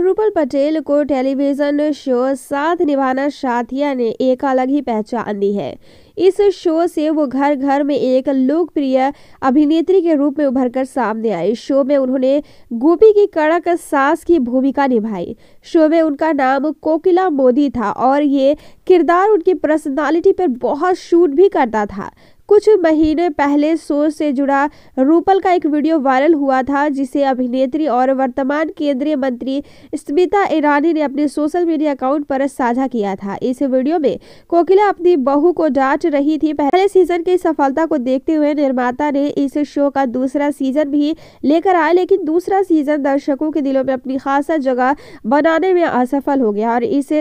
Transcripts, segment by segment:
रूपल पटेल को television show साथ निभाना साथिया ने एक अलग ही पहचान दी है इस शो से वो घर घर में एक लोकप्रिय अभिनेत्री के रूप में उभर कर सामने आई शो में उन्होंने गोपी की कड़क सास की भूमिका निभाई शो में उनका नाम कोकिला मोदी था और ये किरदार उनकी पर्सनालिटी पर बहुत शूट भी करता था कुछ महीने पहले शो से जुड़ा रूपल का एक वीडियो वायरल हुआ था जिसे अभिनेत्री और वर्तमान केंद्रीय मंत्री स्मिता ईरानी ने अपने सोशल मीडिया अकाउंट पर साझा किया था इस वीडियो में कोकिला अपनी बहू को डांट रही थी पहले सीजन की सफलता को देखते हुए निर्माता ने इस शो का दूसरा सीजन भी लेकर आया लेकिन दूसरा सीजन दर्शकों के दिलों में अपनी खासा जगह बनाने में असफल हो गया और इस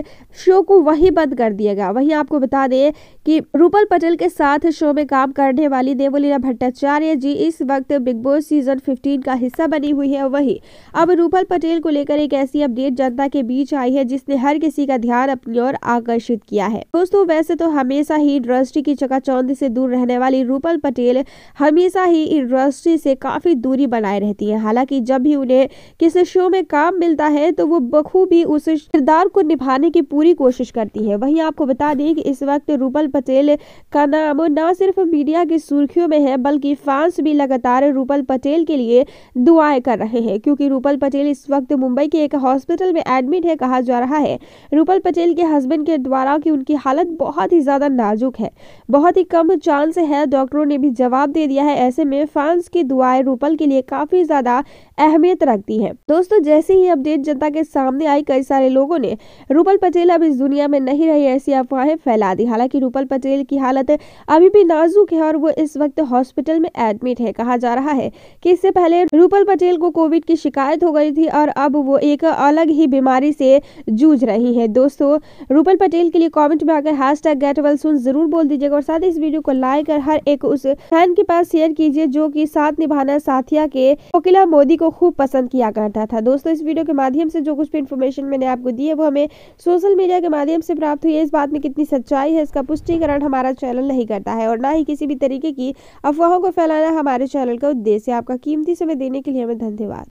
शो को वही बंद कर दिया गया वही आपको बता दें कि रूपल पटेल के साथ शो में काम करने वाली देवोलीना भट्टाचार्य जी इस वक्त बिग बॉस सीजन 15 का हिस्सा बनी हुई है वही अब रूपल पटेल को लेकर एक ऐसी अपडेट जनता के बीच आई है जिसने हर किसी का ध्यान अपनी ओर आकर्षित किया है दोस्तों वैसे तो हमेशा ही इंडस्ट्री की चकाचौंध से दूर रहने वाली रूपल पटेल हमेशा ही इंडस्ट्री से काफी दूरी बनाए रहती है हालांकि जब भी उन्हें किसी शो में काम मिलता है तो वो बखूबी उस किरदार को निभाने की पूरी कोशिश करती है वही आपको बता दें कि इस वक्त रूपल पटेल का नाम न सिर्फ मीडिया की सुर्खियों में है बल्कि फैंस भी लगातार रूपल पटेल के लिए दुआएं कर रहे हैं क्योंकि रूपल पटेल इस वक्त मुंबई के एक हॉस्पिटल में एडमिट है कहा जा रहा है रूपल पटेल के हस्बैंड के द्वारा की उनकी हालत बहुत ही ज़्यादा नाजुक है बहुत ही कम चांस है डॉक्टरों ने भी जवाब दे दिया है ऐसे में फैंस की दुआएं रूपल के लिए काफ़ी ज़्यादा अहमियत रखती है दोस्तों जैसे ही अपडेट जनता के सामने आई कई सारे लोगों ने रूपल पटेल अब इस दुनिया में नहीं रही ऐसी अफवाहें फैला दी हालांकि रूपल पटेल की हालत अभी भी नाजुक नाजुक है और वो इस वक्त हॉस्पिटल में एडमिट है कहा जा रहा है कि इससे पहले रूपल पटेल को कोविड की शिकायत हो गई थी और अब वो एक अलग ही बीमारी से जूझ रही है दोस्तों रूपल पटेल के लिए कॉमेंट में आकर hash tag get well soon जरूर बोल दीजिएगा और साथ ही इस वीडियो को लाइक और हर एक उस फैन के पास शेयर कीजिए जो कि साथ निभाना साथिया के कोकिला मोदी को खूब पसंद किया करता था दोस्तों इस वीडियो के माध्यम से जो कुछ भी इन्फॉर्मेशन मैंने आपको दी है वो हमें सोशल मीडिया के माध्यम से प्राप्त हुई है इस बात में कितनी सच्चाई है इसका पुष्टिकरण हमारा चैनल नहीं करता है और ना ही किसी भी तरीके की अफवाहों को फैलाना हमारे चैनल का उद्देश्य आपका कीमती समय देने के लिए हमें धन्यवाद